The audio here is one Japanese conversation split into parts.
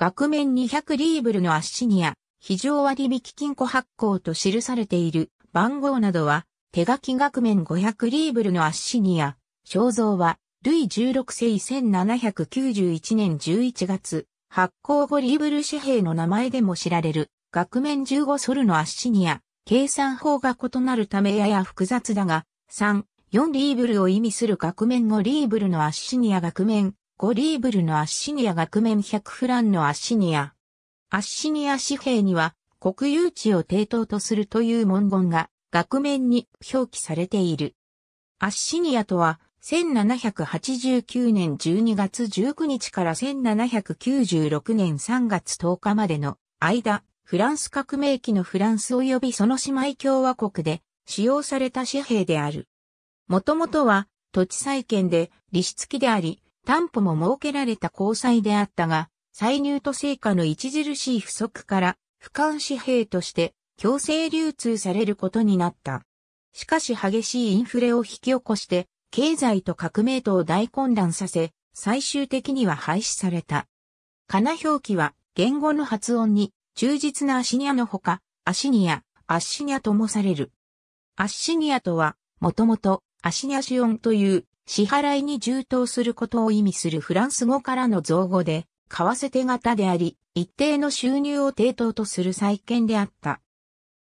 額面200リーブルのアッシニア、非常割引金庫発行と記されている番号などは、手書き額面500リーブルのアッシニア、肖像は、ルイ16世1791年11月、発行後リーブル紙幣の名前でも知られる、額面15ソルのアッシニア、計算法が異なるためやや複雑だが、3、4リーブルを意味する額面5リーブルのアッシニア額面、ゴリーブルのアッシニア額面100フランのアッシニア。アッシニア紙幣には国有地を抵当とするという文言が額面に表記されている。アッシニアとは1789年12月19日から1796年3月10日までの間、フランス革命期のフランス及びその姉妹共和国で使用された紙幣である。もともとは土地債建で利子付きであり、担保も設けられた交際であったが、歳入と成果の著しい不足から、不完紙幣として強制流通されることになった。しかし激しいインフレを引き起こして、経済と革命とを大混乱させ、最終的には廃止された。かな表記は、言語の発音に、忠実なアシニアのほか、アシニア、アッシニアともされる。アッシニアとは、もともと、アシニアシオンという支払いに充当することを意味するフランス語からの造語で、為替手形であり、一定の収入を抵当とする債権であった。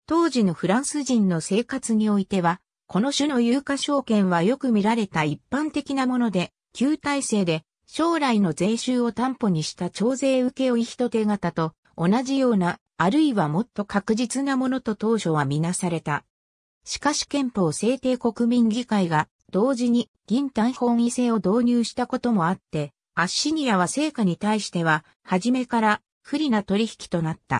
当時のフランス人の生活においては、この種の有価証券はよく見られた一般的なもので、旧体制で将来の税収を担保にした徴税受け負い人手形と同じような、あるいはもっと確実なものと当初は見なされた。しかし憲法制定国民議会が同時に銀単本位制を導入したこともあって、アッシニアは成果に対しては、初めから不利な取引となった。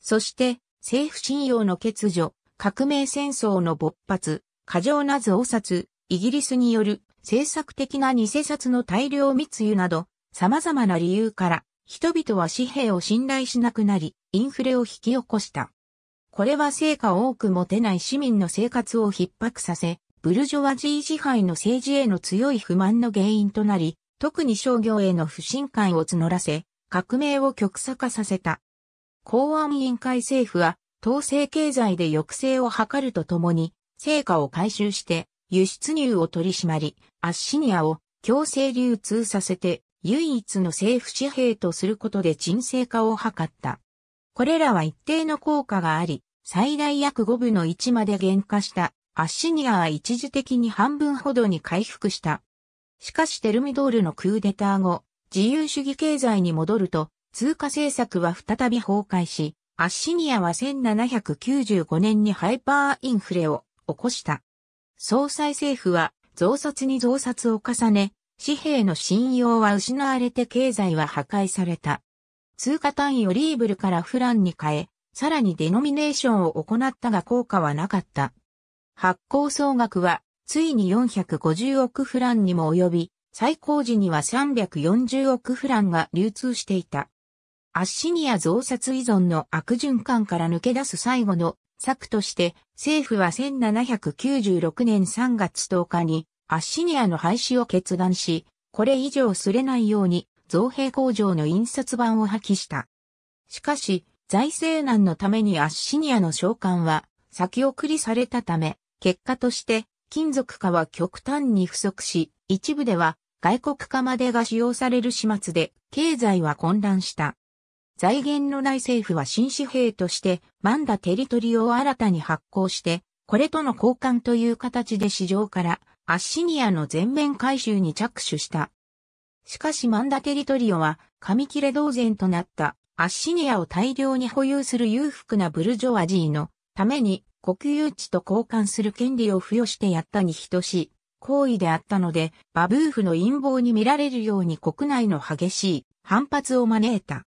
そして、政府信用の欠如、革命戦争の勃発、過剰な増殺、イギリスによる政策的な偽札の大量密輸など、様々な理由から、人々は紙幣を信頼しなくなり、インフレを引き起こした。これは成果を多く持てない市民の生活を逼迫させ、ブルジョワジー支配の政治への強い不満の原因となり、特に商業への不信感を募らせ、革命を極左化させた。公安委員会政府は、統制経済で抑制を図るとともに、成果を回収して、輸出入を取り締まり、アッシニアを強制流通させて、唯一の政府紙幣とすることで沈静化を図った。これらは一定の効果があり、最大約5分の1まで減価したアッシニアは一時的に半分ほどに回復した。しかしテルミドールのクーデター後、自由主義経済に戻ると、通貨政策は再び崩壊し、アッシニアは1795年にハイパーインフレを起こした。総裁政府は増刷に増刷を重ね、紙幣の信用は失われて経済は破壊された。通貨単位をリーブルからフランに変え、さらにデノミネーションを行ったが効果はなかった。発行総額は、ついに450億フランにも及び、最高時には340億フランが流通していた。アッシニア増殺依存の悪循環から抜け出す最後の策として、政府は1796年3月10日にアッシニアの廃止を決断し、これ以上すれないように造幣工場の印刷版を破棄した。しかし、財政難のためにアッシニアの召喚は先送りされたため、結果として、金属化は極端に不足し、一部では外国化までが使用される始末で、経済は混乱した。財源のない政府は新紙幣として、マンダテリトリを新たに発行して、これとの交換という形で市場からアッシニアの全面回収に着手した。しかしマンダテリトリオは紙切れ同然となったアッシニアを大量に保有する裕福なブルジョワジーのために国有地と交換する権利を付与してやったに等しい行為であったので、バブーフの陰謀に見られるように国内の激しい反発を招いた。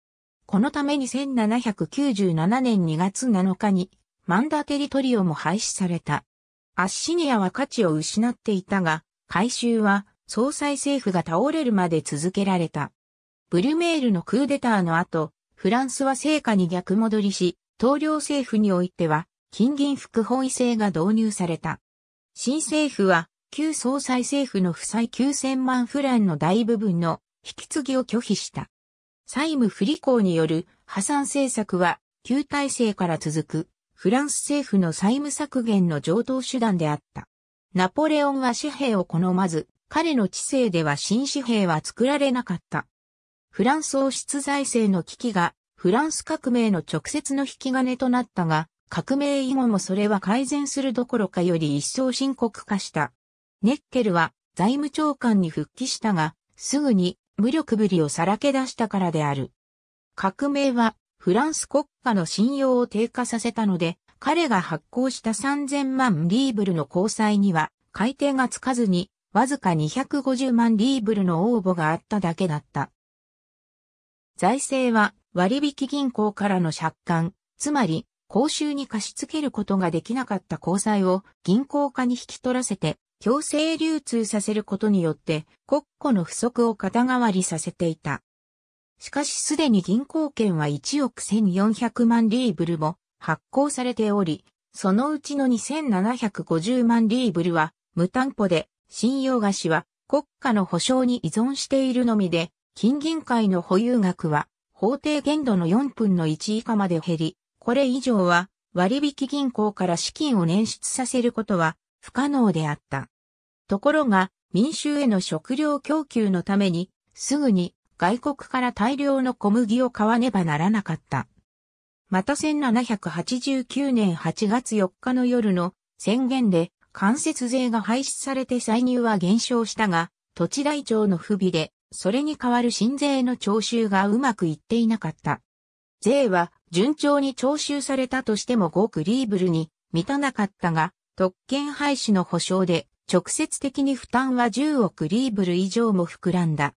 このために1797年2月7日にマンダテリトリオも廃止された。アッシニアは価値を失っていたが、改修は総裁政府が倒れるまで続けられた。ブルメールのクーデターの後、フランスは成果に逆戻りし、統領政府においては金銀副本位制が導入された。新政府は、旧総裁政府の負債9000万フランの大部分の引き継ぎを拒否した。債務不履行による破産政策は、旧体制から続くフランス政府の債務削減の上等手段であった。ナポレオンは紙幣を好まず、彼の知性では新紙幣は作られなかった。フランス王室財政の危機がフランス革命の直接の引き金となったが、革命以後もそれは改善するどころかより一層深刻化した。ネッケルは財務長官に復帰したが、すぐに無力ぶりをさらけ出したからである。革命はフランス国家の信用を低下させたので、彼が発行した3000万リーブルの交際には改定がつかずに、わずか250万リーブルの応募があっただけだった。財政は割引銀行からの借款、つまり公衆に貸し付けることができなかった公債を銀行家に引き取らせて強制流通させることによって国庫の不足を肩代わりさせていた。しかしすでに銀行券は1億1400万リーブルも発行されており、そのうちの2750万リーブルは無担保で信用貸しは国家の保証に依存しているのみで、金銀会の保有額は法定限度の4分の1以下まで減り、これ以上は割引銀行から資金を捻出させることは不可能であった。ところが民衆への食料供給のためにすぐに外国から大量の小麦を買わねばならなかった。また1789年8月4日の夜の宣言で間接税が廃止されて歳入は減少したが、土地台帳の不備で、それに代わる新税の徴収がうまくいっていなかった。税は順調に徴収されたとしても5クリーブルに満たなかったが、特権廃止の保障で直接的に負担は10億リーブル以上も膨らんだ。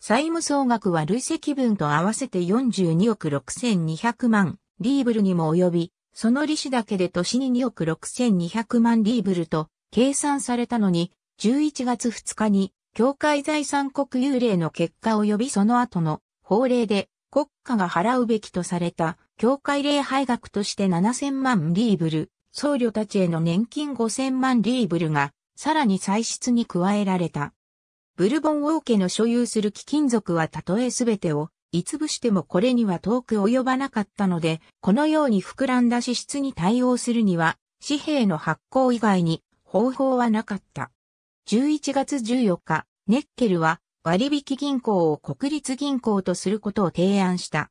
債務総額は累積分と合わせて42億6200万リーブルにも及び、その利子だけで年に2億6200万リーブルと計算されたのに、11月2日に、協会財産国有霊の結果及びその後の法令で国家が払うべきとされた、教会礼拝額として7000万リーブル、僧侶たちへの年金5000万リーブルが、さらに歳出に加えられた。ブルボン王家の所有する貴金属はたとえすべてを、いつぶしてもこれには遠く及ばなかったので、このように膨らんだ支出に対応するには、紙幣の発行以外に方法はなかった。11月14日、ネッケルは割引銀行を国立銀行とすることを提案した。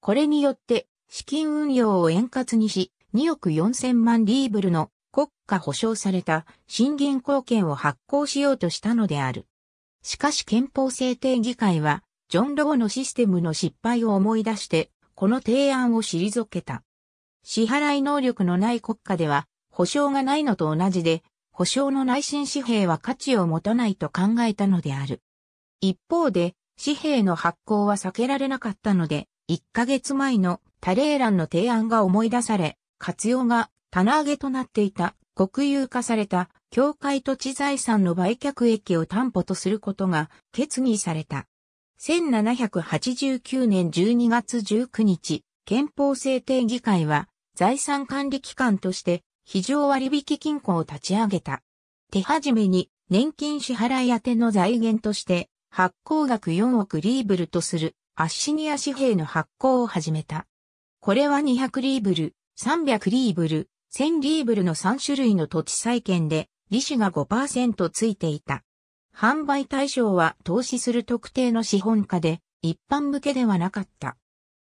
これによって資金運用を円滑にし、2億4000万リーブルの国家保障された新銀行券を発行しようとしたのである。しかし憲法制定議会は、ジョン・ロゴのシステムの失敗を思い出して、この提案を退けた。支払い能力のない国家では、保証がないのと同じで、保証の内心紙幣は価値を持たないと考えたのである。一方で、紙幣の発行は避けられなかったので、1ヶ月前のタレーランの提案が思い出され、活用が棚上げとなっていた国有化された教会土地財産の売却益を担保とすることが決議された。1789年12月19日、憲法制定議会は財産管理機関として非常割引金庫を立ち上げた。手始めに年金支払い宛ての財源として発行額4億リーブルとするアッシニア紙幣の発行を始めた。これは200リーブル、300リーブル、1000リーブルの3種類の土地債券で、利子が5%ついていた。販売対象は投資する特定の資本家で、一般向けではなかった。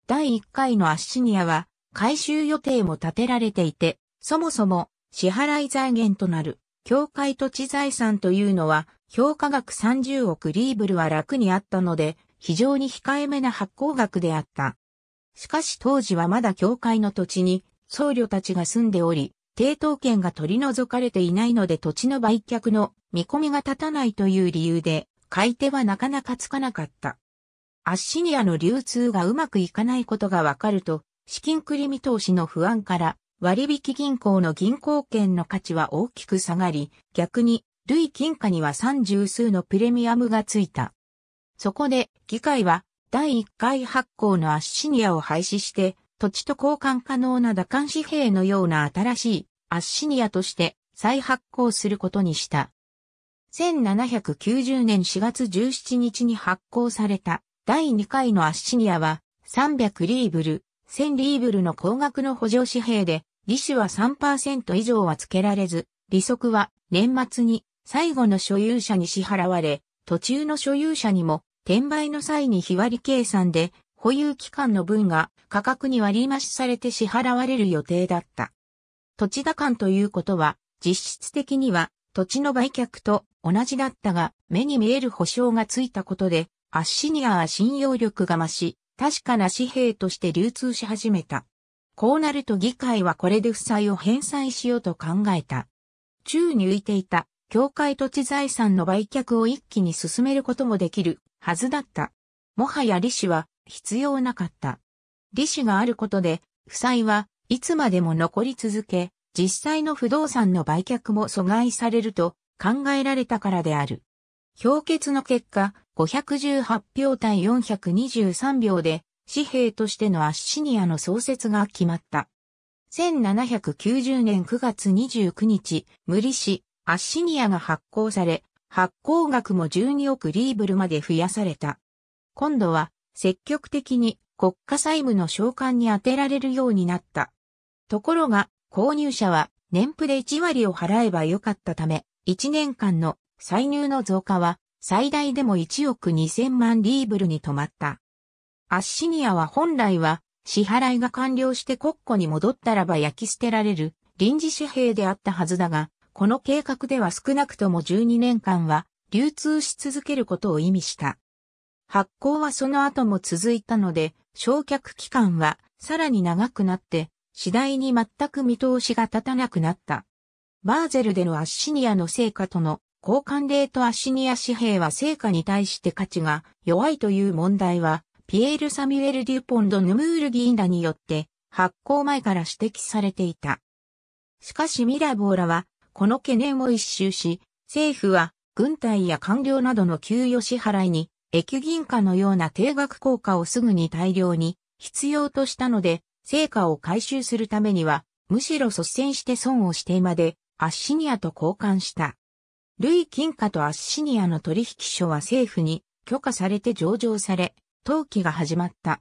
第1回のアッシニアは、回収予定も立てられていて、そもそも支払い財源となる、境界土地財産というのは、評価額30億リーブルは楽にあったので、非常に控えめな発行額であった。しかし当時はまだ教会の土地に僧侶たちが住んでおり、抵当権が取り除かれていないので土地の売却の見込みが立たないという理由で、買い手はなかなかつかなかった。アッシニアの流通がうまくいかないことがわかると、資金繰り見通しの不安から割引銀行の銀行券の価値は大きく下がり、逆に類金貨には三十数のプレミアムがついた。そこで、議会は、第一回発行のアッシニアを廃止して、土地と交換可能な打艦紙幣のような新しいアッシニアとして再発行することにした。1790年4月17日に発行された第二回のアッシニアは300リーブル、1000リーブルの高額の補助紙幣で、利子は3%以上は付けられず、利息は年末に最後の所有者に支払われ、途中の所有者にも転売の際に日割り計算で保有期間の分が価格に割り増しされて支払われる予定だった。土地打感ということは実質的には土地の売却と同じだったが目に見える保証がついたことでアッシニアは信用力が増し確かな紙幣として流通し始めた。こうなると議会はこれで負債を返済しようと考えた。宙に浮いていた教会土地財産の売却を一気に進めることもできるはずだった。もはや利子は必要なかった。利子があることで、負債はいつまでも残り続け、実際の不動産の売却も阻害されると考えられたからである。評決の結果、518票対423票で、紙幣としてのアッシニアの創設が決まった。1790年9月29日、無利子、アッシニアが発行され、発行額も12億リーブルまで増やされた。今度は積極的に国家債務の償還に充てられるようになった。ところが、購入者は年譜で1割を払えばよかったため、1年間の歳入の増加は最大でも1億2000万リーブルに止まった。アッシニアは本来は支払いが完了して国庫に戻ったらば焼き捨てられる臨時紙幣であったはずだが、この計画では少なくとも12年間は流通し続けることを意味した。発行はその後も続いたので、焼却期間はさらに長くなって、次第に全く見通しが立たなくなった。バーゼルでのアッシニアの成果との交換例とアッシニア紙幣は成果に対して価値が弱いという問題は、ピエール・サミュエル・デュポンド・ヌムール議員らによって発行前から指摘されていた。しかしミラボーラはこの懸念を一蹴し、政府は軍隊や官僚などの給与支払いに、駅銀貨のような定額効果をすぐに大量に必要としたので、成果を回収するためには、むしろ率先して損をしてまで、アッシニアと交換した。ルイ金貨とアッシニアの取引所は政府に許可されて上場され、登記が始まった。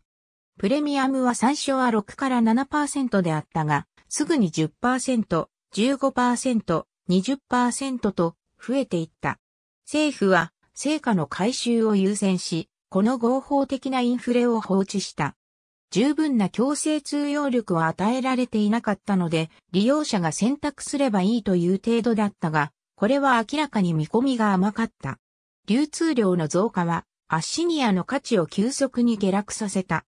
プレミアムは最初は6から7%であったが、すぐに10%、15%、20%と増えていった。政府は成果の回収を優先し、この合法的なインフレを放置した。十分な強制通用力は与えられていなかったので、利用者が選択すればいいという程度だったが、これは明らかに見込みが甘かった。流通量の増加は、アッシニアの価値を急速に下落させた。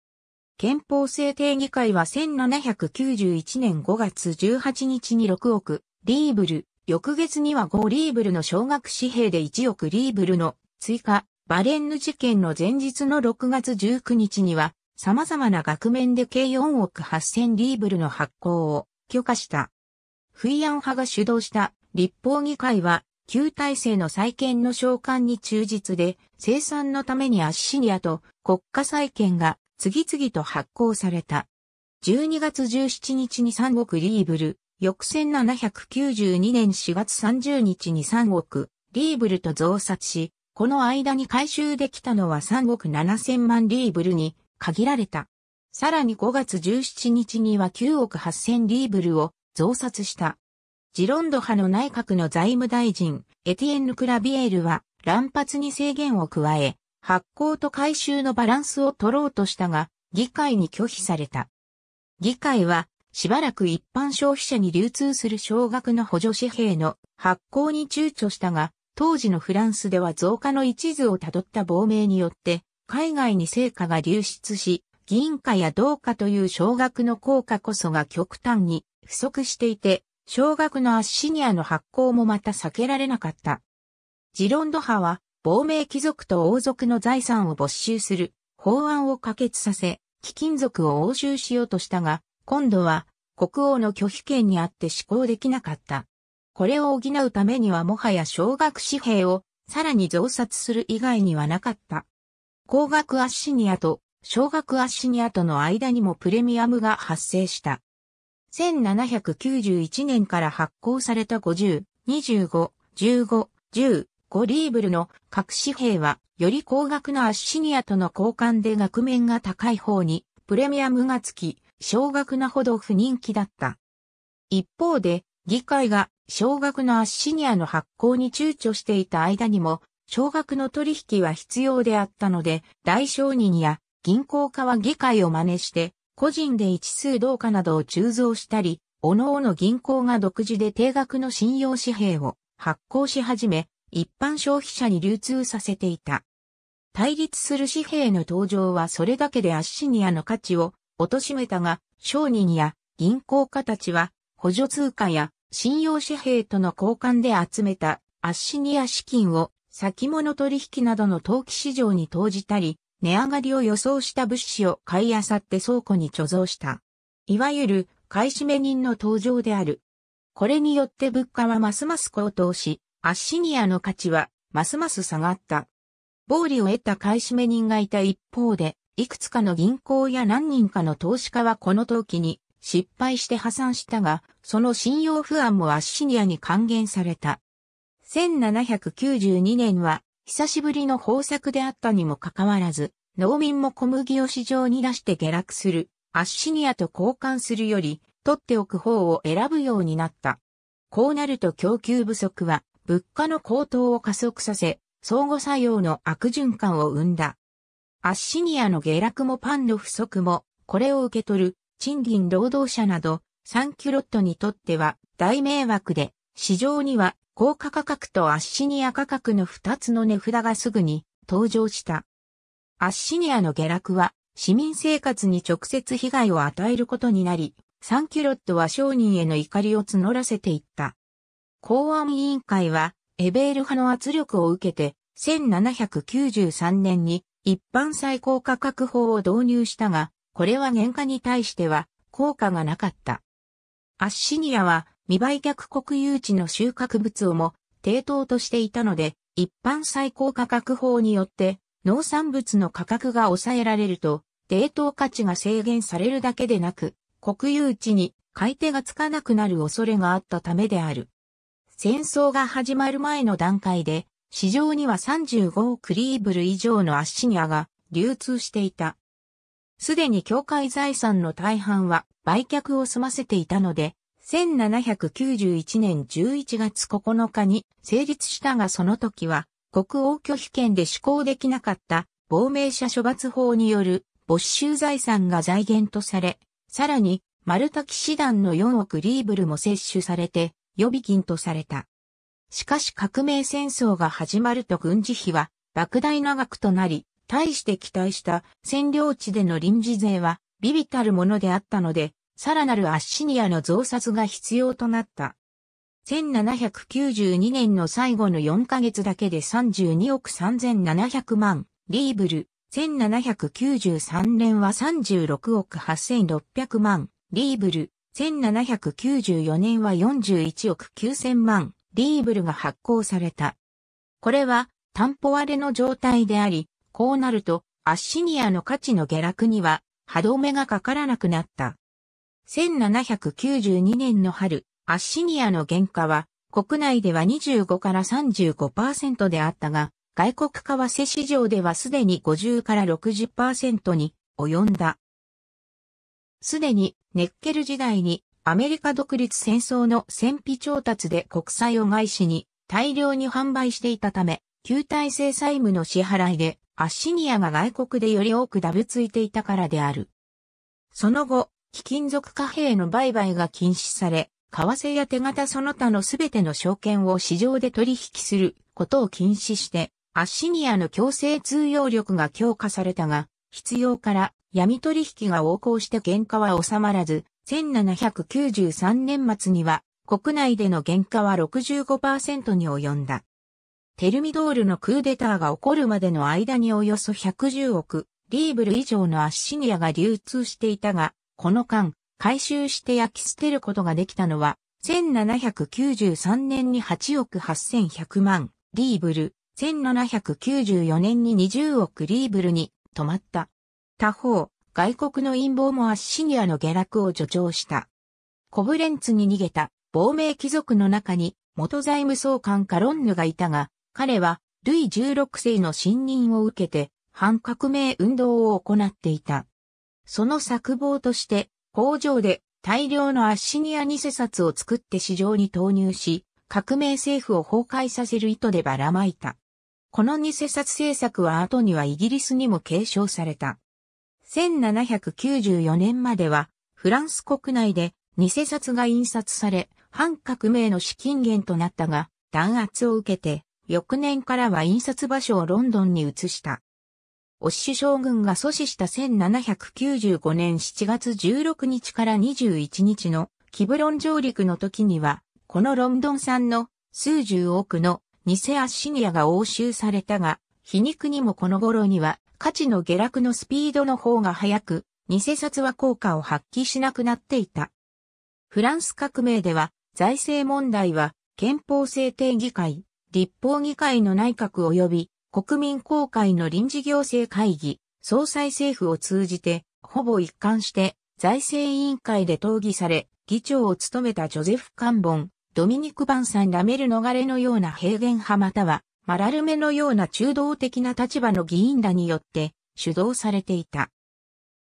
憲法制定議会は1791年5月18日に6億リーブル、翌月には5リーブルの小額紙幣で1億リーブルの追加、バレンヌ事件の前日の6月19日には、様々な額面で計4億8000リーブルの発行を許可した。フィアン派が主導した立法議会は、旧体制の再建の召喚に忠実で、生産のためにアッシニアと国家再建が次々と発行された。12月17日に3億リーブル、翌1792年4月30日に3億リーブルと増刷し、この間に回収できたのは3億7000万リーブルに限られた。さらに5月17日には9億8000リーブルを増刷した。ジロンド派の内閣の財務大臣、エティエンヌ・クラビエールは乱発に制限を加え、発行と回収のバランスを取ろうとしたが、議会に拒否された。議会は、しばらく一般消費者に流通する少額の補助紙幣の発行に躊躇したが、当時のフランスでは増加の一途をたどった亡命によって、海外に成果が流出し、議員化や同化という少額の効果こそが極端に不足していて、少額のアッシニアの発行もまた避けられなかった。ジロンド派は亡命貴族と王族の財産を没収する法案を可決させ、貴金属を押収しようとしたが、今度は国王の拒否権にあって施行できなかった。これを補うためにはもはや小額紙幣をさらに増刷する以外にはなかった。高額アッシニアと小額アッシニアとの間にもプレミアムが発生した。1791年から発行された50、25、15、10、5リーブルの各紙幣は、より高額なアッシニアとの交換で額面が高い方に、プレミアムがつき、少額なほど不人気だった。一方で、議会が少額のアッシニアの発行に躊躇していた間にも、少額の取引は必要であったので、大商人や銀行家は議会を真似して、個人で一数同化などを鋳造したり、各々銀行が独自で定額の信用紙幣を発行し始め、一般消費者に流通させていた。対立する紙幣の登場はそれだけでアッシニアの価値を貶めたが、商人や銀行家たちは補助通貨や信用紙幣との交換で集めたアッシニア資金を先物取引などの投機市場に投じたり、値上がりを予想した物資を買い漁って倉庫に貯蔵した。いわゆる買い占め人の登場である。これによって物価はますます高騰し、アッシニアの価値は、ますます下がった。暴利を得た買い占め人がいた一方で、いくつかの銀行や何人かの投資家はこの投機に失敗して破産したが、その信用不安もアッシニアに還元された。1792年は、久しぶりの豊作であったにもかかわらず、農民も小麦を市場に出して下落する、アッシニアと交換するより、取っておく方を選ぶようになった。こうなると供給不足は物価の高騰を加速させ、相互作用の悪循環を生んだ。アッシニアの下落もパンの不足も、これを受け取る賃金労働者など、サンキュロットにとっては大迷惑で、市場には高価価格とアッシニア価格の2つの値札がすぐに登場した。アッシニアの下落は市民生活に直接被害を与えることになり、サンキュロットは商人への怒りを募らせていった。公安委員会は、エベール派の圧力を受けて、1793年に一般最高価格法を導入したが、これは原価に対しては効果がなかった。アッシニアは未売却国有地の収穫物をも抵当としていたので、一般最高価格法によって農産物の価格が抑えられると、抵当価値が制限されるだけでなく、国有地に買い手がつかなくなる恐れがあったためである。戦争が始まる前の段階で、市場には35億リーブル以上のアッシニアが流通していた。すでに協会財産の大半は売却を済ませていたので、1791年11月9日に成立したがその時は国王拒否権で施行できなかった亡命者処罰法による没収財産が財源とされ、さらにマルタ騎士団の4億リーブルも摂取されて予備金とされた。しかし革命戦争が始まると軍事費は莫大な額となり、対して期待した占領地での臨時税はビビたるものであったので、さらなるアッシニアの増殺が必要となった。1792年の最後の4ヶ月だけで32億3700万リーブル、1793年は36億8600万リーブル、1794年は41億9000万リーブルが発行された。これは担保割れの状態であり、こうなるとアッシニアの価値の下落には歯止めがかからなくなった。1792年の春、アッシニアの原価は国内では25から35%であったが、外国為替市場ではすでに50から60%に及んだ。すでにネッケル時代にアメリカ独立戦争の戦費調達で国債を外資に大量に販売していたため、旧体制債務の支払いでアッシニアが外国でより多くダブついていたからである。その後、貴金属貨幣の売買が禁止され、為替や手形その他のすべての証券を市場で取引することを禁止して、アッシニアの強制通用力が強化されたが、必要から闇取引が横行して原価は収まらず、1793年末には国内での原価は65%に及んだ。テルミドールのクーデターが起こるまでの間におよそ110億リーブル以上のアッシニアが流通していたが、この間、回収して焼き捨てることができたのは、1793年に8億8100万リーブル、1794年に20億リーブルに止まった。他方、外国の陰謀もアッシニアの下落を助長した。コブレンツに逃げた亡命貴族の中に元財務総監カロンヌがいたが、彼はルイ16世の信任を受けて反革命運動を行っていた。その策謀として工場で大量のアッシニア偽札を作って市場に投入し、革命政府を崩壊させる意図でばらまいた。この偽札政策は後にはイギリスにも継承された。1794年までは、フランス国内で偽札が印刷され、反革命の資金源となったが、弾圧を受けて、翌年からは印刷場所をロンドンに移した。オッシュ将軍が阻止した1795年7月16日から21日のキブロン上陸の時には、このロンドン産の数十億の偽アッシニアが押収されたが、皮肉にもこの頃には価値の下落のスピードの方が早く、偽札は効果を発揮しなくなっていた。フランス革命では、財政問題は、憲法制定議会、立法議会の内閣及び、国民公会の臨時行政会議、総裁政府を通じて、ほぼ一貫して、財政委員会で討議され、議長を務めたジョゼフ・カンボン、ドミニク・バンサン・ラメル・逃れのような平原派または、マラルメのような中道的な立場の議員らによって主導されていた。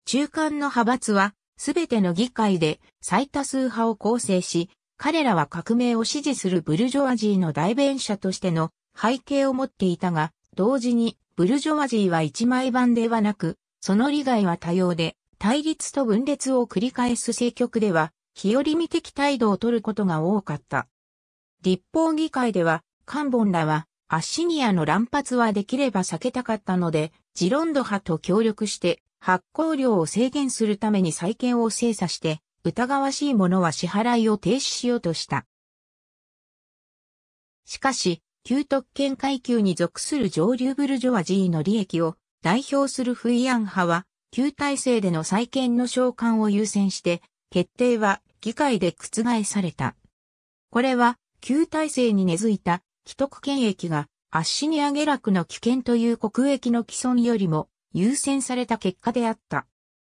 中間の派閥は、すべての議会で最多数派を構成し、彼らは革命を支持するブルジョワジーの代弁者としての背景を持っていたが、同時にブルジョワジーは一枚版ではなく、その利害は多様で、対立と分裂を繰り返す政局では、日和見的態度を取ることが多かった。立法議会では、官本らはアッシニアの乱発はできれば避けたかったので、ジロンド派と協力して発行量を制限するために債権を精査して、疑わしいものは支払いを停止しようとした。しかし、旧特権階級に属する上流ブルジョワジーの利益を代表するフイアン派は、旧体制での再建の召喚を優先して、決定は議会で覆された。これは、旧体制に根付いた既得権益が圧死に上げ落の危険という国益の既存よりも優先された結果であった。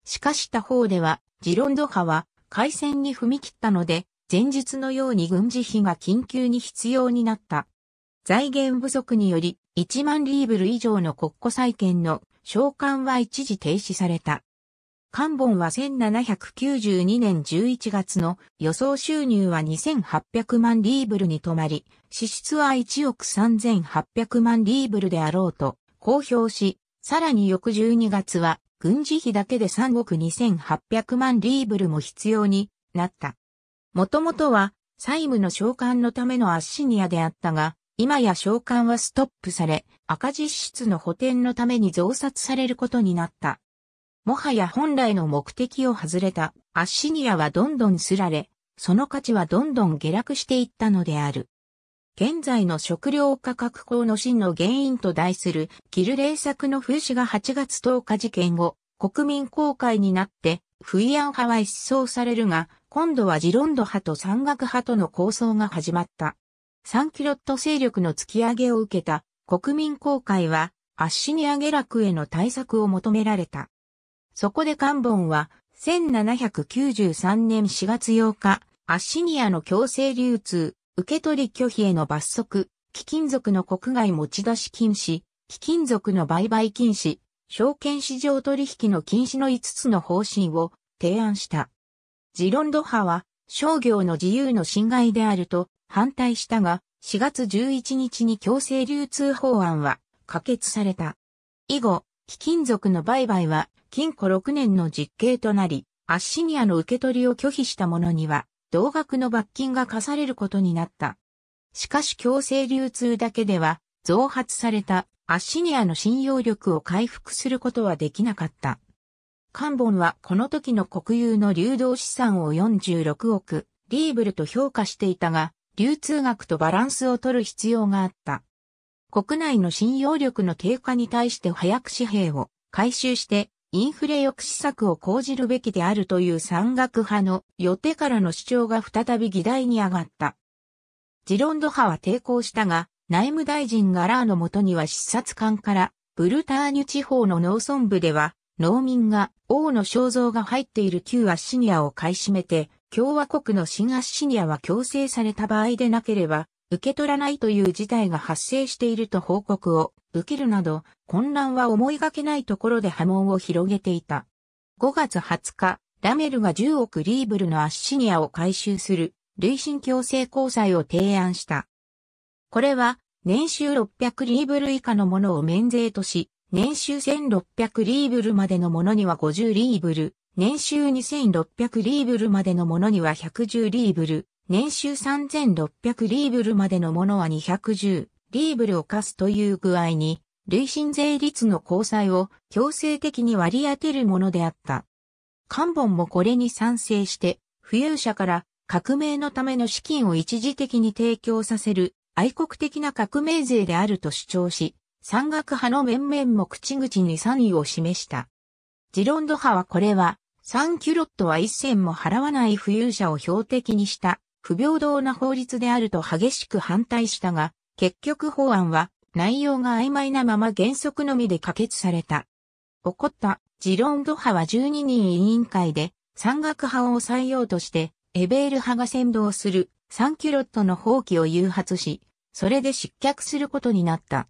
しかし他方では、ジロンド派は開戦に踏み切ったので、前日のように軍事費が緊急に必要になった。財源不足により、1万リーブル以上の国庫債権の償還は一時停止された。ボ本は1792年11月の予想収入は2800万リーブルに止まり、支出は1億3800万リーブルであろうと公表し、さらに翌12月は軍事費だけで3億2800万リーブルも必要になった。もともとは債務の償還のためのアッシニアであったが、今や償還はストップされ、赤字支出の補填のために増刷されることになった。もはや本来の目的を外れたアッシニアはどんどんすられ、その価値はどんどん下落していったのである。現在の食料価格高の真の原因と題するギルレイ作の風刺が8月10日事件後、国民公開になって、フイアン派は一掃されるが、今度はジロンド派と山岳派との構想が始まった。サンキロット勢力の突き上げを受けた国民公開は、アッシニア下落への対策を求められた。そこでカ本は、1793年4月8日、アッシニアの強制流通、受取拒否への罰則、貴金属の国外持ち出し禁止、貴金属の売買禁止、証券市場取引の禁止の5つの方針を提案した。ジロンド派は商業の自由の侵害であると反対したが、4月11日に強制流通法案は可決された。以後、貴金属の売買は禁錮6年の実刑となり、アッシニアの受け取りを拒否した者には、同額の罰金が課されることになった。しかし強制流通だけでは、増発されたアッシニアの信用力を回復することはできなかった。カンボンはこの時の国有の流動資産を46億リーブルと評価していたが、流通額とバランスを取る必要があった。国内の信用力の低下に対して早く紙幣を回収してインフレ抑止策を講じるべきであるという山岳派の予定からの主張が再び議題に上がった。ジロンド派は抵抗したが、内務大臣ガラーのもとには視察官から、ブルターニュ地方の農村部では、農民が王の肖像が入っている旧アッシニアを買い占めて、共和国の新アッシニアは強制された場合でなければ、受け取らないという事態が発生していると報告を受けるなど、混乱は思いがけないところで波紋を広げていた。5月20日、ラメルが10億リーブルのアッシニアを回収する、累進強制交際を提案した。これは、年収600リーブル以下のものを免税とし、年収1600リーブルまでのものには50リーブル、年収2600リーブルまでのものには110リーブル、年収3600リーブルまでのものは210リーブルを課すという具合に、累進税率の交際を強制的に割り当てるものであった。官本もこれに賛成して、富裕者から革命のための資金を一時的に提供させる愛国的な革命税であると主張し、山岳派の面々も口々に賛意を示した。ジロンド派はこれは、サンキュロットは一銭も払わない富裕者を標的にした不平等な法律であると激しく反対したが、結局法案は内容が曖昧なまま原則のみで可決された。起こった持論ド派は12人委員会で山岳派を抑えようとしてエベール派が先導するサンキュロットの放棄を誘発し、それで失脚することになった。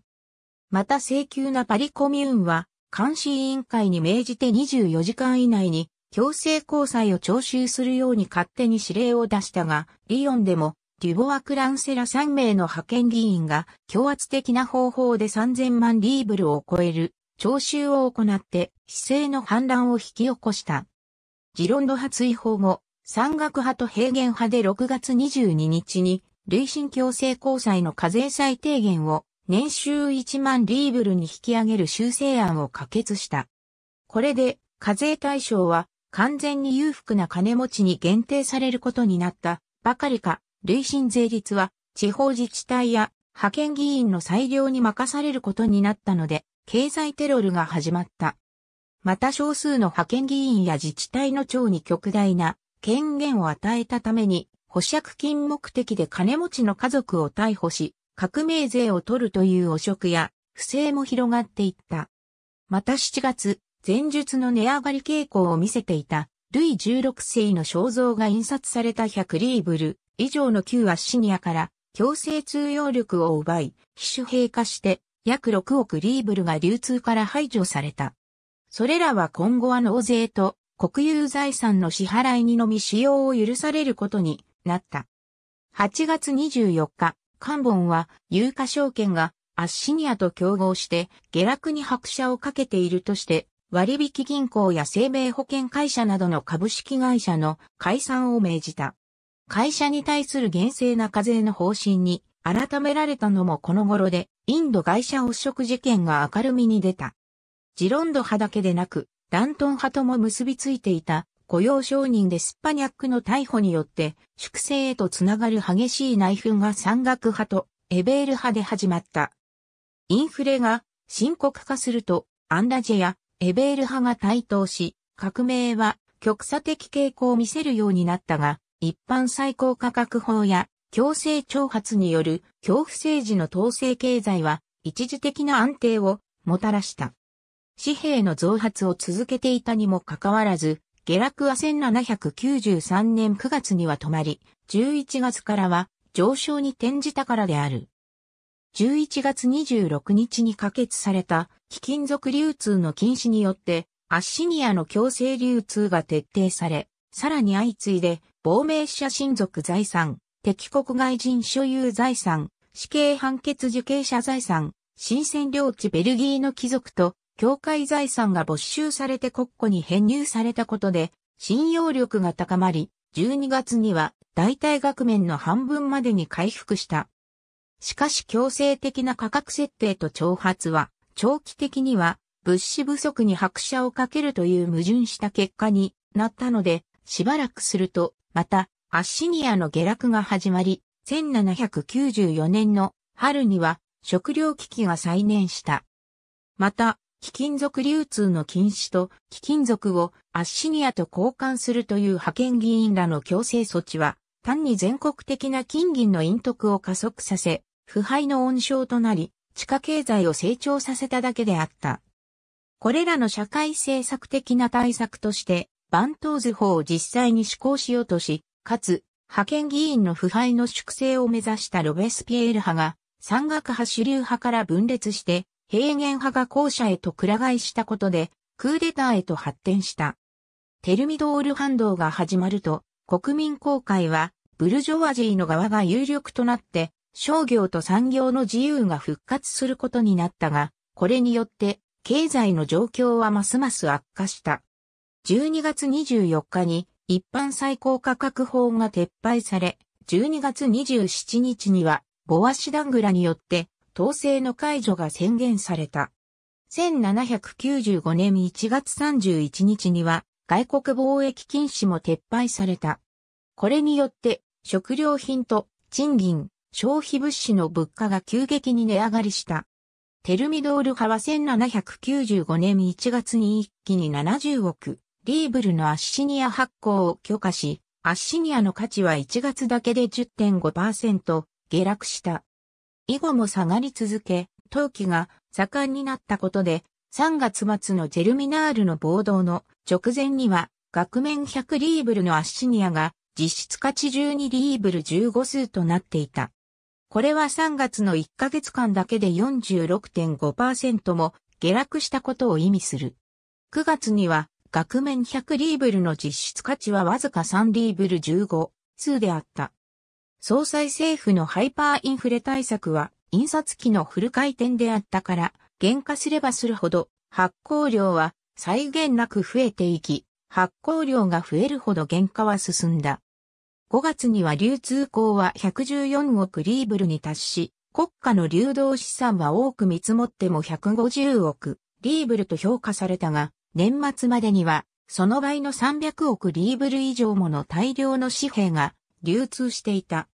また請求なパリコミューンは監視委員会に命じて24時間以内に強制交際を徴収するように勝手に指令を出したが、リヨンでも、デュボア・クランセラ3名の派遣議員が、強圧的な方法で3000万リーブルを超える、徴収を行って、市政の反乱を引き起こした。ジロンド派追放後、山岳派と平原派で6月22日に、累進強制交際の課税最低限を年収1万リーブルに引き上げる修正案を可決した。これで課税対象は完全に裕福な金持ちに限定されることになったばかりか、累進税率は地方自治体や派遣議員の裁量に任されることになったので、経済テロルが始まった。また少数の派遣議員や自治体の長に極大な権限を与えたために、保釈金目的で金持ちの家族を逮捕し、革命税を取るという汚職や不正も広がっていった。また7月、前述の値上がり傾向を見せていた、ルイ16世の肖像が印刷された100リーブル以上の旧アッシニアから強制通用力を奪い、非種兵化して約6億リーブルが流通から排除された。それらは今後は納税と国有財産の支払いにのみ使用を許されることになった。8月24日、カンボンは有価証券がアッシニアと競合して下落に拍車をかけているとして割引銀行や生命保険会社などの株式会社の解散を命じた。会社に対する厳正な課税の方針に改められたのもこの頃で、インド外社汚職事件が明るみに出た。ジロンド派だけでなく、ダントン派とも結びついていた雇用承認でスッパニャックの逮捕によって、粛清へとつながる激しい内紛が山岳派とエベール派で始まった。インフレが深刻化すると、アンラジェやエベール派が台頭し、革命は極左的傾向を見せるようになったが、一般最高価格法や強制挑発による恐怖政治の統制経済は一時的な安定をもたらした。紙幣の増発を続けていたにもかかわらず、下落は1793年9月には止まり、11月からは上昇に転じたからである。11月26日に可決された貴金属流通の禁止によって、アッシニアの強制流通が徹底され、さらに相次いで、亡命者親族財産、敵国外人所有財産、死刑判決受刑者財産、新鮮領地ベルギーの貴族と、教会財産が没収されて国庫に編入されたことで、信用力が高まり、12月には代替額面の半分までに回復した。しかし強制的な価格設定と挑発は、長期的には物資不足に拍車をかけるという矛盾した結果になったので、しばらくすると、また、アッシニアの下落が始まり、1794年の春には食糧危機が再燃した。また、貴金属流通の禁止と貴金属をアッシニアと交換するという派遣議員らの強制措置は、単に全国的な金銀の隠匿を加速させ、腐敗の温床となり、地下経済を成長させただけであった。これらの社会政策的な対策として、バントーズ法を実際に施行しようとし、かつ、派遣議員の腐敗の粛清を目指したロベスピエール派が、山岳派主流派から分裂して、平原派が校舎へとくら替えしたことで、クーデターへと発展した。テルミドール反動が始まると、国民公会は、ブルジョワジーの側が有力となって、商業と産業の自由が復活することになったが、これによって経済の状況はますます悪化した。12月24日に一般最高価格法が撤廃され、12月27日にはボワシダングラによって統制の解除が宣言された。1795年1月31日には外国貿易禁止も撤廃された。これによって食料品と賃金、消費物資の物価が急激に値上がりした。テルミドール派は1795年1月に一気に70億リーブルのアッシニア発行を許可し、アッシニアの価値は1月だけで10.5%下落した。以後も下がり続け、陶器が盛んになったことで、3月末のジェルミナールの暴動の直前には、額面100リーブルのアッシニアが実質価値12リーブル15数となっていた。これは3月の1ヶ月間だけで46.5%も下落したことを意味する。9月には、額面100リーブルの実質価値はわずか3リーブル15通であった。総裁政府のハイパーインフレ対策は、印刷機のフル回転であったから、減価すればするほど、発行量は再現なく増えていき、発行量が増えるほど減価は進んだ。5月には流通口は114億リーブルに達し、国家の流動資産は多く見積もっても150億リーブルと評価されたが、年末までにはその倍の300億リーブル以上もの大量の紙幣が流通していた。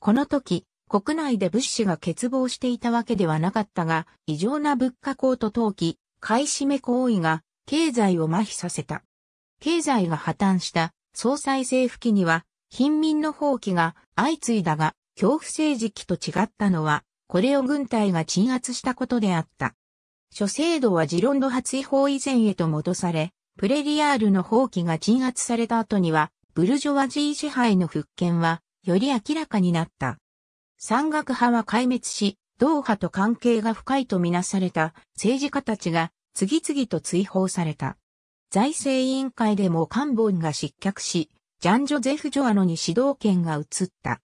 この時、国内で物資が欠乏していたわけではなかったが、異常な物価高と投機、買い占め行為が経済を麻痺させた。経済が破綻した総裁政府期には貧民の放棄が相次いだが、恐怖政治期と違ったのは、これを軍隊が鎮圧したことであった。諸制度はジロンド発違法以前へと戻され、プレリアールの放棄が鎮圧された後には、ブルジョワジー支配の復権は、より明らかになった。山岳派は壊滅し、同派と関係が深いとみなされた政治家たちが次々と追放された。財政委員会でも官房が失脚し、ジャン・ジョゼフ・ジョアノに指導権が移った。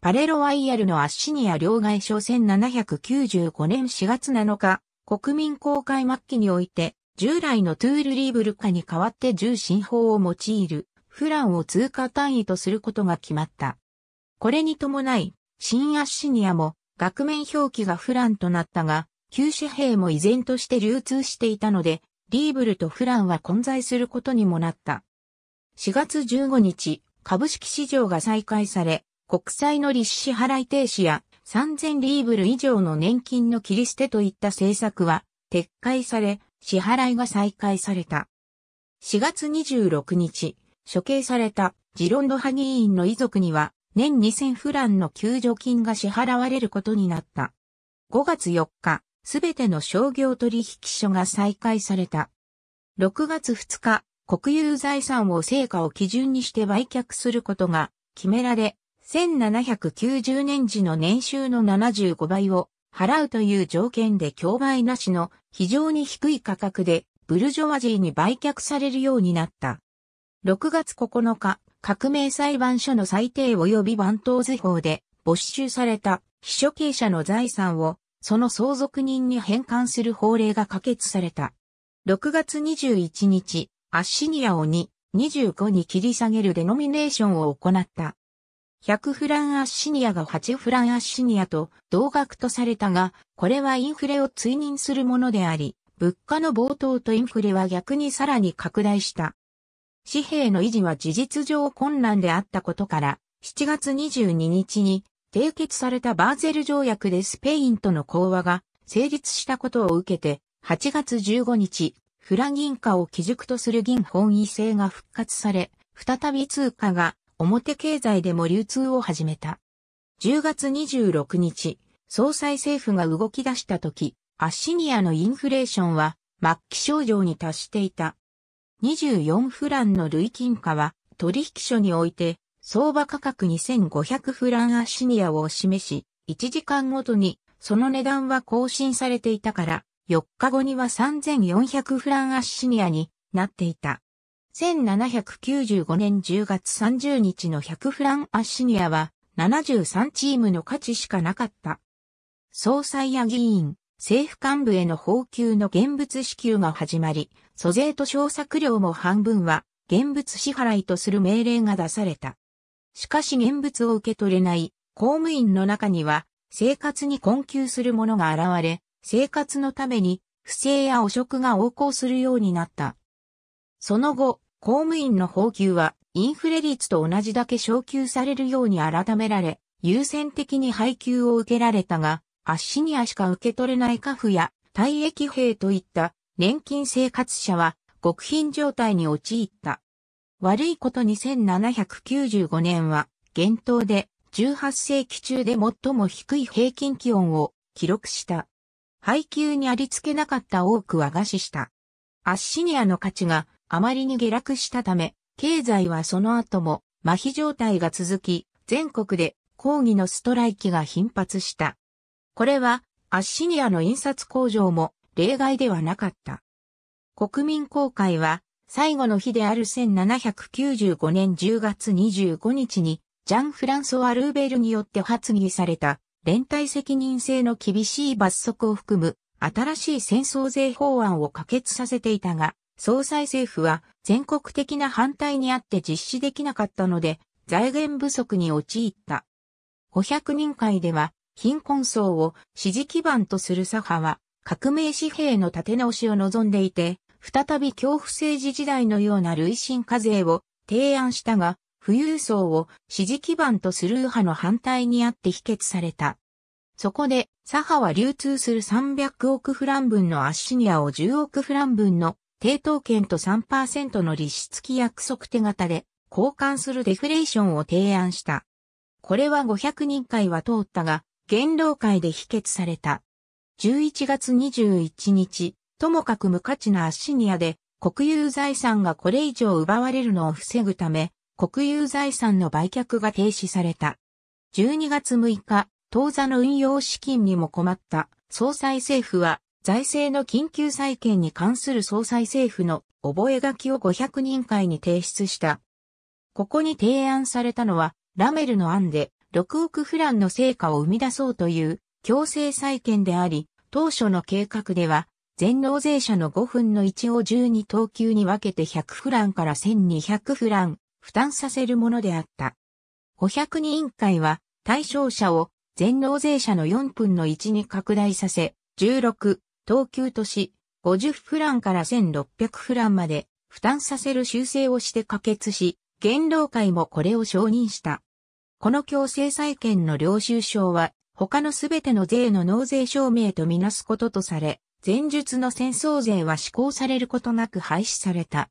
パレロワイヤルのアッシニア両外相1795年4月7日、国民公開末期において、従来のトゥール・リーブル化に代わって重心法を用いる、フランを通過単位とすることが決まった。これに伴い、新アッシニアも、額面表記がフランとなったが、旧紙幣も依然として流通していたので、リーブルとフランは混在することにもなった。4月15日、株式市場が再開され、国債の利子支払い停止や3000リーブル以上の年金の切り捨てといった政策は撤回され、支払いが再開された。4月26日、処刑されたジロンド派議員の遺族には年2000フランの救助金が支払われることになった。5月4日、すべての商業取引所が再開された。6月2日、国有財産を成果を基準にして売却することが決められ、1790年時の年収の75倍を払うという条件で競売なしの非常に低い価格でブルジョワジーに売却されるようになった。6月9日、革命裁判所の裁定及び番頭図法で没収された秘書経者の財産をその相続人に返還する法令が可決された。6月21日、アッシニアを2、25に切り下げるデノミネーションを行った。100フランアッシニアが8フランアッシニアと同額とされたが、これはインフレを追認するものであり、物価の暴騰とインフレは逆にさらに拡大した。紙幣の維持は事実上困難であったことから、7月22日に締結されたバーゼル条約でスペインとの講和が成立したことを受けて、8月15日、フラ銀貨を基軸とする銀本位制が復活され、再び通貨が表経済でも流通を始めた。10月26日、総裁政府が動き出した時、アッシニアのインフレーションは末期症状に達していた。24フランの累金貨は取引所において相場価格2500フランアッシニアを示し、1時間ごとにその値段は更新されていたから、4日後には3400フランアッシニアになっていた。1795年10月30日の100フランアッシニアは73チームの価値しかなかった。総裁や議員、政府幹部への報給の現物支給が始まり、租税と小作料も半分は現物支払いとする命令が出された。しかし現物を受け取れない公務員の中には生活に困窮する者が現れ、生活のために不正や汚職が横行するようになった。その後、公務員の報給はインフレ率と同じだけ昇給されるように改められ、優先的に配給を受けられたが、アッシニアしか受け取れない家父や退役兵といった年金生活者は極貧状態に陥った。悪いこと2795年は、厳冬で18世紀中で最も低い平均気温を記録した。配給にありつけなかった多くは餓死した。アッシニアの価値があまりに下落したため、経済はその後も麻痺状態が続き、全国で抗議のストライキが頻発した。これはアッシニアの印刷工場も例外ではなかった。国民公会は最後の日である1795年10月25日にジャン・フランソワ・ルーベルによって発議された連帯責任制の厳しい罰則を含む新しい戦争税法案を可決させていたが、総裁政府は全国的な反対にあって実施できなかったので、財源不足に陥った。500人会では、貧困層を支持基盤とする左派は、革命紙幣の立て直しを望んでいて、再び恐怖政治時代のような累進課税を提案したが、富裕層を支持基盤とする右派の反対にあって否決された。そこで、左派は流通する300億フラン分のアッシニアを10億フラン分の抵当権と3%の立式付約束手形で交換するデフレーションを提案した。これは500人会は通ったが、元老会で否決された。11月21日、ともかく無価値なアッシニアで国有財産がこれ以上奪われるのを防ぐため、国有財産の売却が停止された。12月6日、当座の運用資金にも困った総裁政府は財政の緊急再建に関する総裁政府の覚書を500人会に提出した。ここに提案されたのは、ラメルの案で6億フランの成果を生み出そうという強制再建であり、当初の計画では、全納税者の5分の1を12等級に分けて100フランから1200フラン、負担させるものであった。500人委員会は対象者を全納税者の4分の1に拡大させ、16、等級とし、50フランから1600フランまで負担させる修正をして可決し、元老会もこれを承認した。この強制再建の領収書は、他のすべての税の納税証明とみなすこととされ、前述の戦争税は施行されることなく廃止された。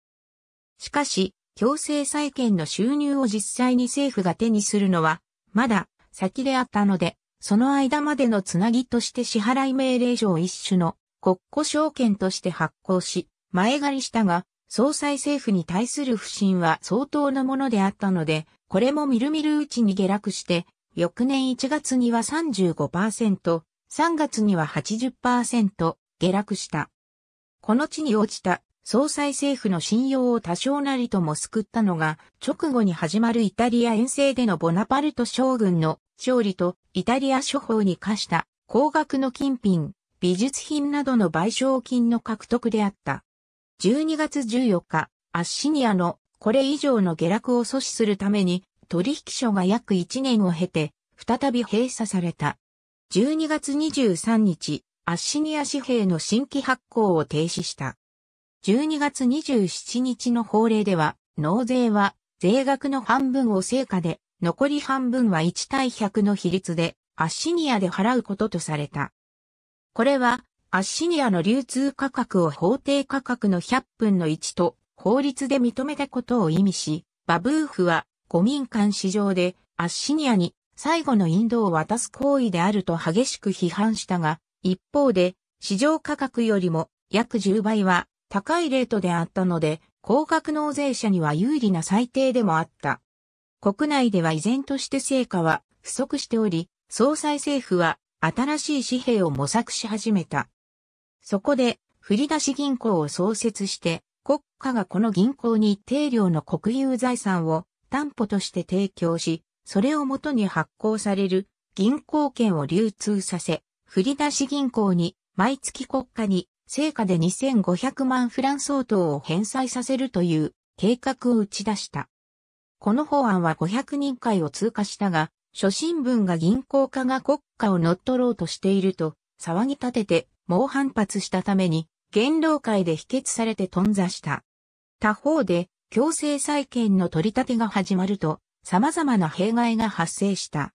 しかし、強制債権の収入を実際に政府が手にするのは、まだ先であったので、その間までのつなぎとして支払い命令書を一種の国庫証券として発行し、前借りしたが、総裁政府に対する不信は相当のものであったので、これもみるみるうちに下落して、翌年1月には35%、3月には80%下落した。この地に落ちた総裁政府の信用を多少なりとも救ったのが、直後に始まるイタリア遠征でのボナパルト将軍の勝利と、イタリア諸法に課した高額の金品、美術品などの賠償金の獲得であった。12月14日、アッシニアのこれ以上の下落を阻止するために、取引所が約1年を経て、再び閉鎖された。12月23日、アッシニア紙幣の新規発行を停止した。12月27日の法令では、納税は税額の半分を成果で、残り半分は1対100の比率で、アッシニアで払うこととされた。これは、アッシニアの流通価格を法定価格の100分の1と法律で認めたことを意味し、バブーフは古民間市場でアッシニアに最後の引導を渡す行為であると激しく批判したが、一方で市場価格よりも約10倍は高いレートであったので、高額納税者には有利な最低でもあった。国内では依然として成果は不足しており、総裁政府は新しい紙幣を模索し始めた。そこで、振り出し銀行を創設して、国家がこの銀行に一定量の国有財産を担保として提供し、それをもとに発行される銀行券を流通させ、振り出し銀行に毎月国家に成果で2500万フラン相当を返済させるという計画を打ち出した。この法案は500人会を通過したが、初心文が銀行家が国家を乗っ取ろうとしていると騒ぎ立てて猛反発したために、元老会で否決されて頓挫した。他方で、強制債権の取り立てが始まると、様々な弊害が発生した。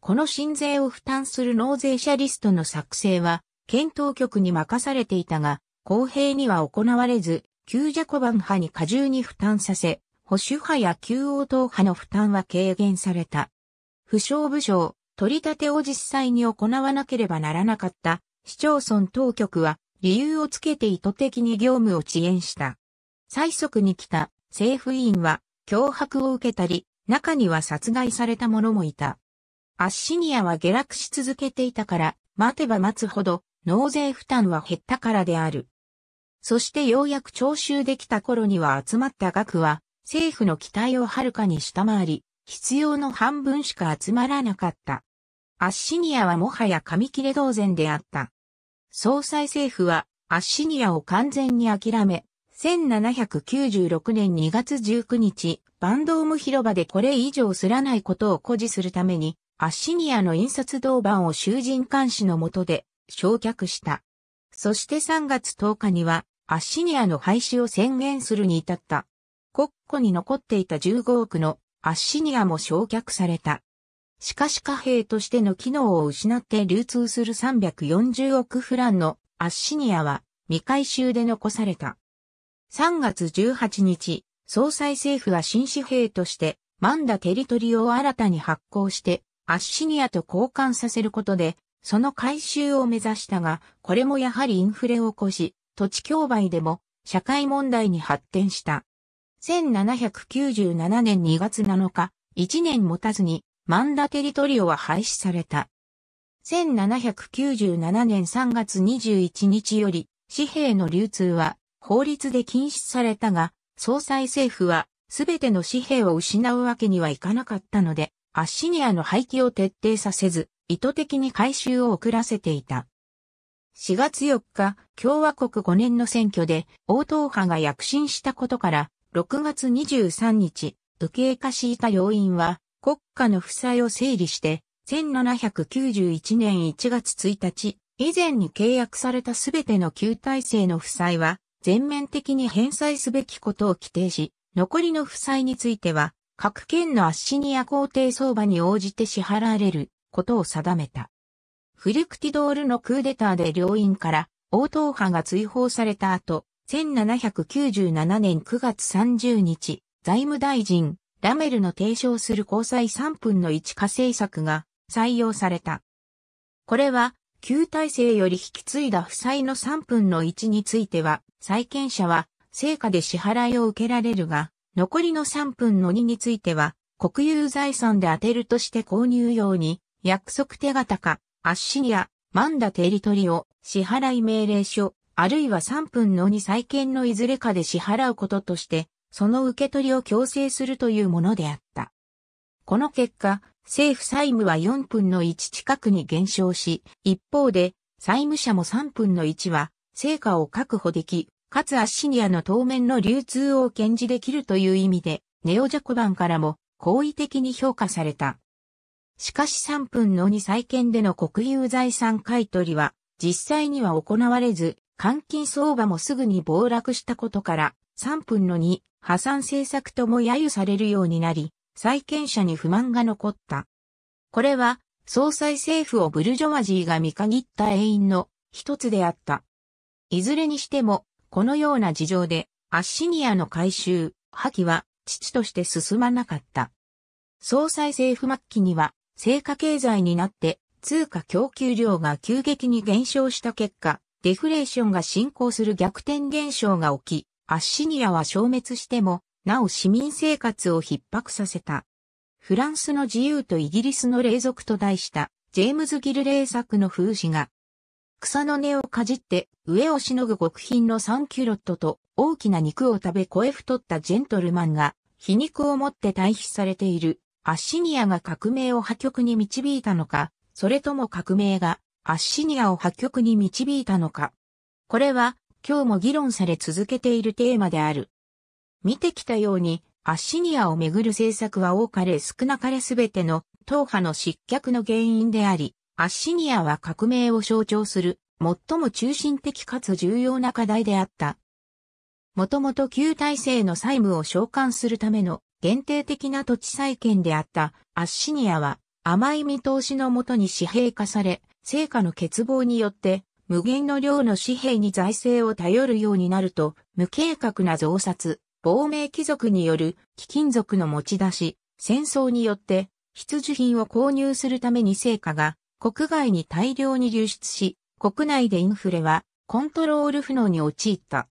この新税を負担する納税者リストの作成は、検討局に任されていたが、公平には行われず、旧ジャコバン派に過重に負担させ、保守派や旧王党派の負担は軽減された。不詳不署、取り立てを実際に行わなければならなかった市町村当局は理由をつけて意図的に業務を遅延した。最速に来た政府委員は脅迫を受けたり、中には殺害された者もいた。アッシニアは下落し続けていたから、待てば待つほど納税負担は減ったからである。そしてようやく徴収できた頃には集まった額は、政府の期待をはるかに下回り、必要の半分しか集まらなかった。アッシニアはもはや紙切れ同然であった。総裁政府はアッシニアを完全に諦め、1796年2月19日、バンドーム広場でこれ以上すらないことを誇示するために、アッシニアの印刷銅板を囚人監視の下で焼却した。そして3月10日には、アッシニアの廃止を宣言するに至った。国庫に残っていた15億のアッシニアも焼却された。しかし貨幣としての機能を失って流通する340億フランのアッシニアは未回収で残された。3月18日、総裁政府は新紙幣としてマンダテリトリを新たに発行してアッシニアと交換させることでその回収を目指したが、これもやはりインフレを起こし、土地競売でも社会問題に発展した。1797年2月7日、1年持たずにマンダテリトリオは廃止された。1797年3月21日より紙幣の流通は法律で禁止されたが、総裁政府は全ての紙幣を失うわけにはいかなかったので、アッシニアの廃棄を徹底させず、意図的に回収を遅らせていた。4月4日、共和国5年の選挙で、応答派が躍進したことから、6月23日、右傾化しいた要因は、国家の負債を整理して、1791年1月1日、以前に契約されたすべての旧体制の負債は、全面的に返済すべきことを規定し、残りの負債については、各県の圧死にや公定相場に応じて支払われることを定めた。フレクティドールのクーデターで両院から王党派が追放された後、1797年9月30日、財務大臣、ラメルの提唱する交際3分の1課政策が採用された。これは、旧体制より引き継いだ負債の3分の1については、債権者は、成果で支払いを受けられるが、残りの3分の2については、国有財産で当てるとして購入用に、約束手形か、アッシニア、マンダテリトリを支払い命令書、あるいは3分の2債権のいずれかで支払うこととして、その受け取りを強制するというものであった。この結果、政府債務は4分の1近くに減少し、一方で、債務者も3分の1は、成果を確保でき、かつアッシニアの当面の流通を検事できるという意味で、ネオジャコバンからも好意的に評価された。しかし3分の2再建での国有財産買取は実際には行われず、換金相場もすぐに暴落したことから3分の2破産政策とも揶揄されるようになり、債権者に不満が残った。これは総裁政府をブルジョワジーが見限った永因の一つであった。いずれにしても、このような事情で、アッシニアの改修、破棄は、父として進まなかった。総裁政府末期には、成果経済になって通貨供給量が急激に減少した結果、デフレーションが進行する逆転現象が起き、アッシニアは消滅しても、なお市民生活を逼迫させた。フランスの自由とイギリスの霊俗と題した、ジェームズ・ギルレー作の風刺が、草の根をかじって、上をしのぐ極貧のサンキュロットと、大きな肉を食べ声太ったジェントルマンが、皮肉を持って対比されている。アッシニアが革命を破局に導いたのか、それとも革命がアッシニアを破局に導いたのか。これは今日も議論され続けているテーマである。見てきたように、アッシニアをめぐる政策は多かれ少なかれすべての党派の失脚の原因であり、アッシニアは革命を象徴する最も中心的かつ重要な課題であった。もともと旧体制の債務を償還するための限定的な土地再建であったアッシニアは甘い見通しのもとに紙幣化され、成果の欠乏によって無限の量の紙幣に財政を頼るようになると、無計画な増殺、亡命貴族による貴金属の持ち出し、戦争によって必需品を購入するために成果が国外に大量に流出し、国内でインフレはコントロール不能に陥った。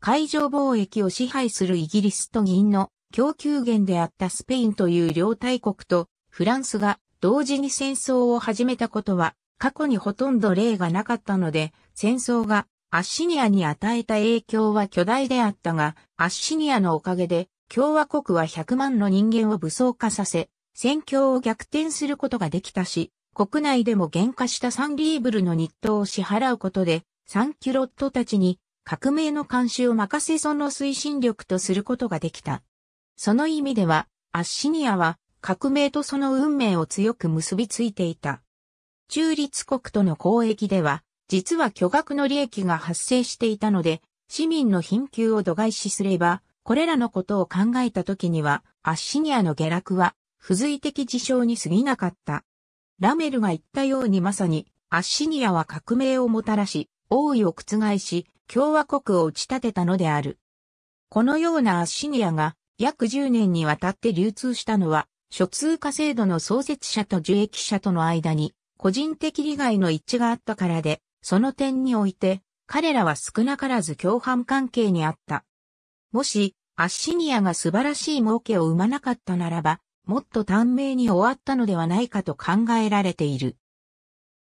海上貿易を支配するイギリスと銀の供給源であったスペインという両大国とフランスが同時に戦争を始めたことは過去にほとんど例がなかったので戦争がアッシニアに与えた影響は巨大であったがアッシニアのおかげで共和国は100万の人間を武装化させ戦況を逆転することができたし国内でも減価した3リーブルの日当を支払うことで3キュロットたちに革命の監視を任せその推進力とすることができた。その意味では、アッシニアは革命とその運命を強く結びついていた。中立国との交易では、実は巨額の利益が発生していたので、市民の貧窮を度外視すれば、これらのことを考えた時には、アッシニアの下落は、付随的事象に過ぎなかった。ラメルが言ったようにまさに、アッシニアは革命をもたらし、王位を覆し、共和国を打ち立てたのである。このようなアッシニアが、約10年にわたって流通したのは、諸通貨制度の創設者と受益者との間に、個人的利害の一致があったからで、その点において、彼らは少なからず共犯関係にあった。もし、アッシニアが素晴らしい儲けを生まなかったならば、もっと短命に終わったのではないかと考えられている。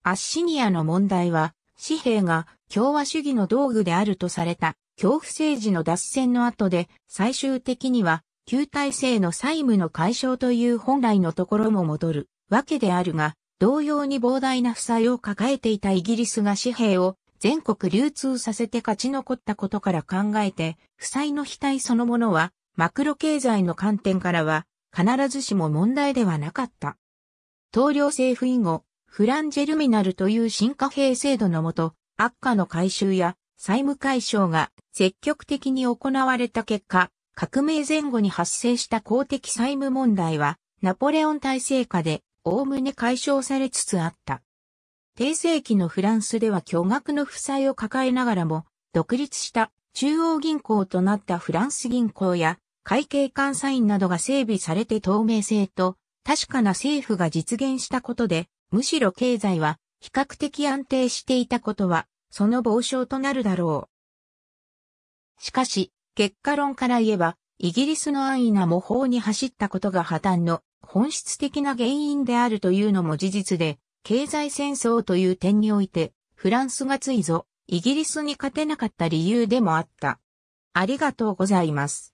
アッシニアの問題は、紙幣が共和主義の道具であるとされた恐怖政治の脱線の後で、最終的には、旧体制の債務の解消という本来のところも戻るわけであるが、同様に膨大な負債を抱えていたイギリスが紙幣を全国流通させて勝ち残ったことから考えて、負債の非対そのものは、マクロ経済の観点からは、必ずしも問題ではなかった。統領政府以後、フランジェルミナルという新貨幣制度のもと、悪化の回収や債務解消が積極的に行われた結果、革命前後に発生した公的債務問題は、ナポレオン体制下で、おおむね解消されつつあった。低世紀のフランスでは巨額の負債を抱えながらも、独立した中央銀行となったフランス銀行や、会計監査員などが整備されて透明性と確かな政府が実現したことで、むしろ経済は比較的安定していたことはその傍証となるだろう。しかし、結果論から言えば、イギリスの安易な模倣に走ったことが破綻の本質的な原因であるというのも事実で、経済戦争という点において、フランスがついぞ、イギリスに勝てなかった理由でもあった。ありがとうございます。